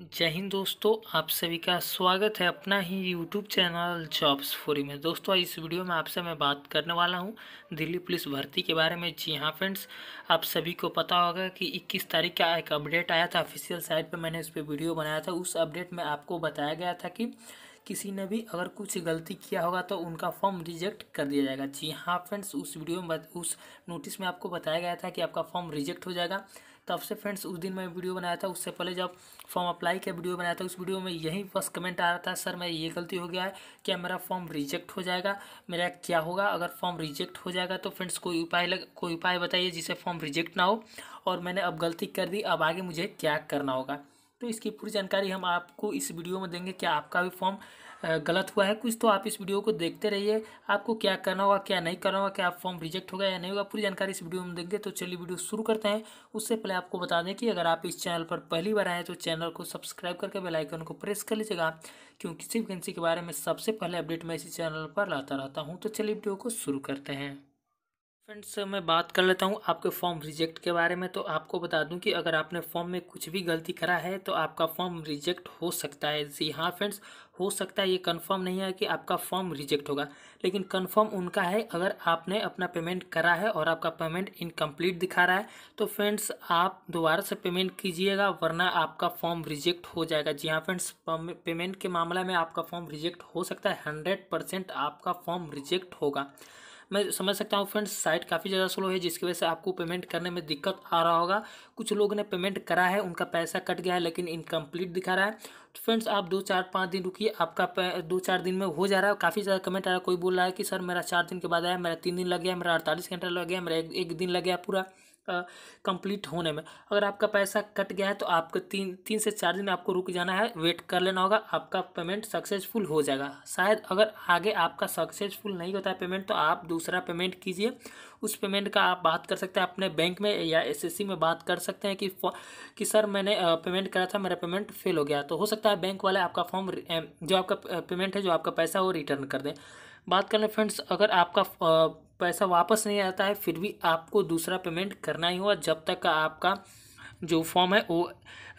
जय हिंद दोस्तों आप सभी का स्वागत है अपना ही यूट्यूब चैनल जॉब्स फोरी में दोस्तों इस वीडियो में आपसे मैं बात करने वाला हूं दिल्ली पुलिस भर्ती के बारे में जी हाँ फ्रेंड्स आप सभी को पता होगा कि 21 तारीख का एक अपडेट आया था ऑफिशियल साइट पे मैंने उस पर वीडियो बनाया था उस अपडेट में आपको बताया गया था कि किसी ने भी अगर कुछ गलती किया होगा तो उनका फॉर्म रिजेक्ट कर दिया जाएगा जी हाँ फ्रेंड्स उस वीडियो में उस नोटिस में आपको बताया गया था कि आपका फॉर्म रिजेक्ट हो जाएगा तब से फ्रेंड्स उस दिन मैं वीडियो बनाया था उससे पहले जब फॉर्म अप्लाई का वीडियो बनाया था उस वीडियो में यही बस कमेंट आ रहा था सर मैं ये गलती हो गया है क्या मेरा फॉर्म रिजेक्ट हो जाएगा मेरा क्या होगा अगर फॉर्म रिजेक्ट हो जाएगा तो फ्रेंड्स कोई उपाय लग कोई उपाय बताइए जिससे फॉर्म रिजेक्ट ना हो और मैंने अब गलती कर दी अब आगे मुझे क्या करना होगा तो इसकी पूरी जानकारी हम आपको इस वीडियो में देंगे क्या आपका भी फॉर्म गलत हुआ है कुछ तो आप इस वीडियो को देखते रहिए आपको क्या करना होगा क्या नहीं करना होगा क्या फॉर्म रिजेक्ट होगा या नहीं होगा पूरी जानकारी इस वीडियो में देंगे तो चलिए वीडियो शुरू करते हैं उससे पहले आपको बता दें कि अगर आप इस चैनल पर पहली बार आए तो चैनल को सब्सक्राइब करके बेलाइकन को प्रेस कर लीजिएगा क्योंकि किसी वैकेंसी के बारे में सबसे पहले अपडेट मैं इसी चैनल पर लाता रहता हूँ तो चलिए वीडियो को शुरू करते हैं फ्रेंड्स मैं बात कर लेता हूँ आपके फॉर्म रिजेक्ट के बारे में तो आपको बता दूं कि अगर आपने फॉर्म में कुछ भी गलती करा है तो आपका फॉर्म रिजेक्ट हो सकता है जी हाँ फ्रेंड्स हो सकता है ये कंफर्म नहीं है कि आपका फॉर्म रिजेक्ट होगा लेकिन कंफर्म उनका है अगर आपने अपना पेमेंट करा है और आपका पेमेंट इनकम्प्लीट दिखा रहा है तो फ्रेंड्स आप दोबारा से पेमेंट कीजिएगा वरना आपका फॉर्म रिजेक्ट हो जाएगा जी हाँ फ्रेंड्स पेमेंट के मामला में आपका फॉर्म रिजेक्ट हो सकता है हंड्रेड परसेंट आपका फॉर्म रिजेक्ट होगा मैं समझ सकता हूँ फ्रेंड्स साइट काफ़ी ज़्यादा स्लो है जिसकी वजह से आपको पेमेंट करने में दिक्कत आ रहा होगा कुछ लोगों ने पेमेंट करा है उनका पैसा कट गया है लेकिन इनकम्प्लीट दिखा रहा है तो फ्रेंड्स आप दो चार पाँच दिन रुकिए आपका दो चार दिन में हो जा रहा है काफ़ी ज़्यादा कमेंट आ रहा है कोई बोल रहा है कि सर मेरा चार दिन के बाद आया मेरा तीन दिन लग गया मेरा अड़तालीस घंटा लग गया मेरा एक, एक दिन लग गया पूरा कंप्लीट होने में अगर आपका पैसा कट गया है तो आपको तीन तीन से चार दिन आपको रुक जाना है वेट कर लेना होगा आपका पेमेंट सक्सेसफुल हो जाएगा शायद अगर आगे आपका सक्सेसफुल नहीं होता है पेमेंट तो आप दूसरा पेमेंट कीजिए उस पेमेंट का आप बात कर सकते हैं अपने बैंक में या एसएससी में बात कर सकते हैं कि कि सर मैंने पेमेंट करा था मेरा पेमेंट फेल हो गया तो हो सकता है बैंक वाले आपका फॉर्म जो आपका पेमेंट है जो आपका पैसा वो रिटर्न कर दें बात कर लें फ्रेंड्स अगर आपका पैसा वापस नहीं आता है फिर भी आपको दूसरा पेमेंट करना ही होगा जब तक आपका जो फॉर्म है वो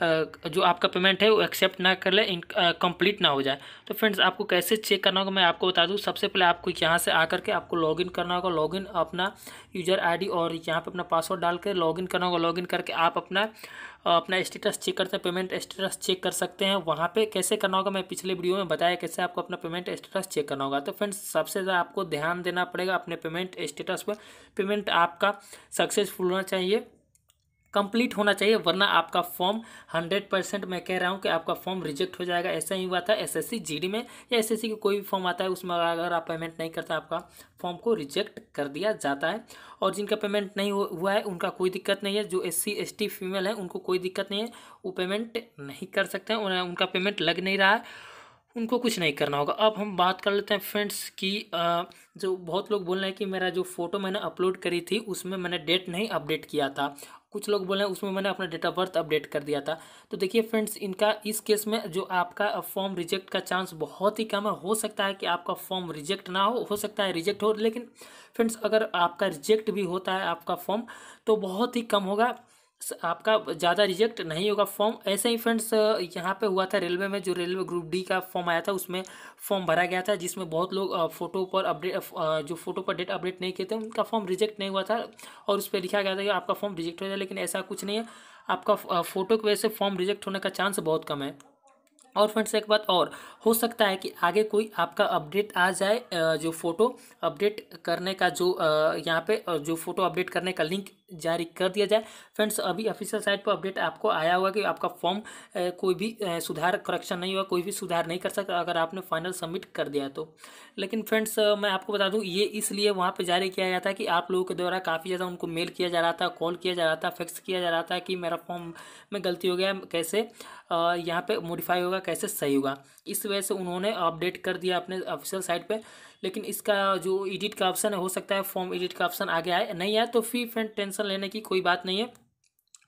जो आपका पेमेंट है वो एक्सेप्ट ना कर ले कंप्लीट ना हो जाए तो फ्रेंड्स आपको कैसे चेक करना होगा मैं आपको बता दूँ सबसे पहले आपको यहाँ से आकर के आपको लॉगिन करना होगा लॉगिन अपना यूजर आईडी और यहाँ पे अपना पासवर्ड डाल के लॉगिन करना होगा लॉगिन करके आप अपना अपना स्टेटस चेक करते हैं पेमेंट स्टेटस चेक कर सकते हैं वहाँ पर कैसे करना होगा मैं पिछले वीडियो में बताया कैसे आपको अपना पेमेंट स्टेटस चेक करना होगा तो फ्रेंड्स सबसे ज़्यादा आपको ध्यान देना पड़ेगा अपने पेमेंट स्टेटस पर पेमेंट आपका सक्सेसफुल होना चाहिए कंप्लीट होना चाहिए वरना आपका फॉर्म हंड्रेड परसेंट मैं कह रहा हूँ कि आपका फॉर्म रिजेक्ट हो जाएगा ऐसा ही हुआ था एसएससी जीडी में या एसएससी की कोई भी फॉर्म आता है उसमें अगर आप पेमेंट नहीं करते आपका फॉर्म को रिजेक्ट कर दिया जाता है और जिनका पेमेंट नहीं हुआ है उनका कोई दिक्कत नहीं है जो एस सी फीमेल है उनको कोई दिक्कत नहीं है वो पेमेंट नहीं कर सकते हैं उनका पेमेंट लग नहीं रहा है उनको कुछ नहीं करना होगा अब हम बात कर लेते हैं फ्रेंड्स की जो बहुत लोग बोल रहे हैं कि मेरा जो फ़ोटो मैंने अपलोड करी थी उसमें मैंने डेट नहीं अपडेट किया था कुछ लोग बोले उसमें मैंने अपना डेट ऑफ बर्थ अपडेट कर दिया था तो देखिए फ्रेंड्स इनका इस केस में जो आपका फॉर्म रिजेक्ट का चांस बहुत ही कम है हो सकता है कि आपका फॉर्म रिजेक्ट ना हो हो सकता है रिजेक्ट हो लेकिन फ्रेंड्स अगर आपका रिजेक्ट भी होता है आपका फॉर्म तो बहुत ही कम होगा आपका ज़्यादा रिजेक्ट नहीं होगा फॉर्म ऐसे ही फ्रेंड्स यहाँ पे हुआ था रेलवे में जो रेलवे ग्रुप डी का फॉर्म आया था उसमें फॉर्म भरा गया था जिसमें बहुत लोग फ़ोटो पर अपडेट जो फ़ोटो पर डेट अपडेट नहीं किए थे उनका फॉर्म रिजेक्ट नहीं हुआ था और उस पर लिखा गया था कि आपका फॉर्म रिजेक्ट हो जाए लेकिन ऐसा कुछ नहीं है आपका फ़ोटो की वजह से फॉर्म रिजेक्ट होने का चांस बहुत कम है और फ्रेंड्स एक बात और हो सकता है कि आगे कोई आपका अपडेट आ जाए जो फ़ोटो अपडेट करने का जो यहाँ पे जो फ़ोटो अपडेट करने का लिंक जारी कर दिया जाए फ्रेंड्स अभी ऑफिशियल साइट पर अपडेट आपको आया हुआ कि आपका फॉर्म कोई भी सुधार करेक्शन नहीं हुआ कोई भी सुधार नहीं कर सकता अगर आपने फाइनल सबमिट कर दिया तो लेकिन फ्रेंड्स मैं आपको बता दूँ ये इसलिए वहाँ पर जारी किया गया था कि आप लोगों के द्वारा काफ़ी ज़्यादा उनको मेल किया जा रहा था कॉल किया जा रहा था फिक्स किया जा रहा था कि मेरा फॉर्म में गलती हो गया कैसे यहाँ पे मॉडिफाई होगा कैसे सही होगा इस वजह से उन्होंने अपडेट कर दिया अपने ऑफिशियल साइट पे लेकिन इसका जो एडिट का ऑप्शन है हो सकता है फॉर्म एडिट का ऑप्शन आगे आए नहीं आए तो फिर फ्रेंड टेंशन लेने की कोई बात नहीं है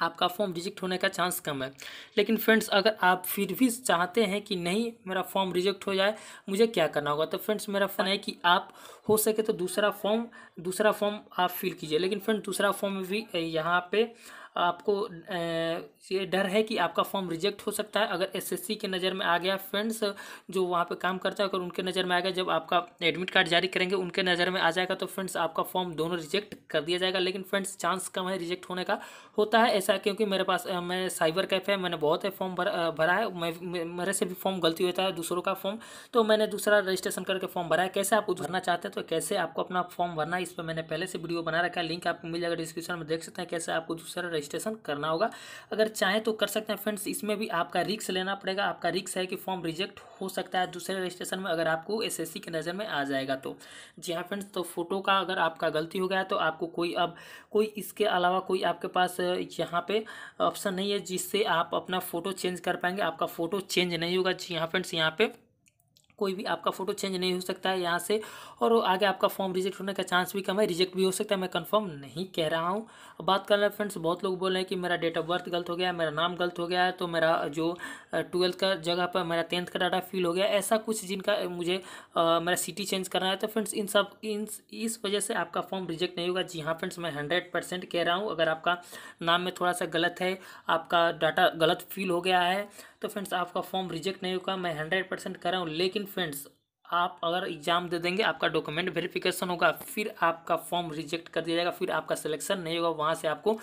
आपका फॉर्म रिजेक्ट होने का चांस कम है लेकिन फ्रेंड्स अगर आप फिर भी चाहते हैं कि नहीं मेरा फॉर्म रिजेक्ट हो जाए मुझे क्या करना होगा तो फ्रेंड्स मेरा फन है कि आप हो सके तो दूसरा फॉर्म दूसरा फॉर्म आप फिल कीजिए लेकिन फ्रेंड्स दूसरा फॉर्म भी यहाँ पे आपको ये डर है कि आपका फॉर्म रिजेक्ट हो सकता है अगर एसएससी के नज़र में आ गया फ्रेंड्स जो वहाँ पे काम करता है अगर उनके नज़र में आ गया जब आपका एडमिट कार्ड जारी करेंगे उनके नज़र में आ जाएगा तो फ्रेंड्स आपका फॉर्म दोनों रिजेक्ट कर दिया जाएगा लेकिन फ्रेंड्स चांस कम है रिजेक्ट होने का होता है ऐसा क्योंकि मेरे पास मैं साइबर कैफ़े है मैंने बहुत है फॉर्म भरा है मैं मेरे से भी फॉर्म गलती होता है दूसरों का फॉर्म तो मैंने दूसरा रजिस्ट्रेशन करके फॉर्म भरा है कैसे आप भरना चाहते हैं तो कैसे आपको अपना फॉर्म भरना है इस पर मैंने पहले से वीडियो बना रखा है लिंक आपको मिल जाएगा डिस्क्रिप्शन में देख सकते हैं कैसे आपको दूसरा रजिस्ट्रेशन करना होगा अगर चाहें तो कर सकते हैं फ्रेंड्स इसमें भी आपका रिक्स लेना पड़ेगा आपका रिक्स है कि फॉर्म रिजेक्ट हो सकता है दूसरे रजिस्ट्रेशन में अगर आपको एस के नज़र में आ जाएगा तो जी हाँ फ्रेंड्स तो फोटो का अगर आपका गलती हो गया तो आपको कोई अब कोई इसके अलावा कोई आपके पास यहाँ पर ऑप्शन नहीं है जिससे आप अपना फ़ोटो चेंज कर पाएंगे आपका फ़ोटो चेंज नहीं होगा जी हाँ फ्रेंड्स यहाँ पर कोई भी आपका फोटो चेंज नहीं हो सकता है यहाँ से और आगे आपका फॉर्म रिजेक्ट होने का चांस भी कम है रिजेक्ट भी हो सकता है मैं कंफर्म नहीं कह रहा हूँ बात कर रहे हैं फ्रेंड्स बहुत लोग बोल रहे हैं कि मेरा डेट ऑफ बर्थ गलत हो गया है मेरा नाम गलत हो गया है तो मेरा जो ट्वेल्थ का जगह पर मेरा टेंथ का डाटा फिल हो गया ऐसा कुछ जिनका मुझे मेरा सिटी चेंज करना है तो फ्रेंड्स इन सब इन इस वजह से आपका फॉर्म रिजेक्ट नहीं होगा जी हाँ फ्रेंड्स मैं हंड्रेड परसेंट कह रहा हूँ अगर आपका नाम में थोड़ा सा गलत है आपका डाटा गलत फील हो गया है तो फ्रेंड्स आपका फॉर्म रिजेक्ट नहीं होगा मैं हंड्रेड परसेंट कर रहा हूँ लेकिन फ्रेंड्स आप अगर एग्ज़ाम दे देंगे आपका डॉक्यूमेंट वेरिफिकेशन होगा फिर आपका फॉर्म रिजेक्ट कर दिया जाएगा फिर आपका सिलेक्शन नहीं होगा वहाँ से आपको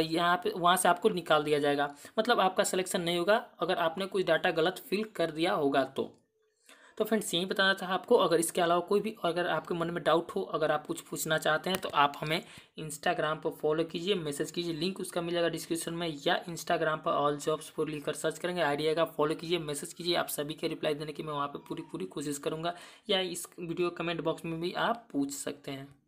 यहाँ पे वहाँ से आपको निकाल दिया जाएगा मतलब आपका सिलेक्शन नहीं होगा अगर आपने कोई डाटा गलत फिल कर दिया होगा तो तो फ्रेंड्स यही बताना था आपको अगर इसके अलावा कोई भी अगर आपके मन में डाउट हो अगर आप कुछ पूछना चाहते हैं तो आप हमें इंस्टाग्राम पर फॉलो कीजिए मैसेज कीजिए लिंक उसका मिलेगा डिस्क्रिप्शन में या इंस्टाग्राम पर ऑल जॉब्स पर लिखकर सर्च करेंगे आइडिया का फॉलो कीजिए मैसेज कीजिए आप सभी के रिप्लाई देने की मैं वहाँ पर पूरी पूरी कोशिश करूँगा या इस वीडियो कमेंट बॉक्स में भी आप पूछ सकते हैं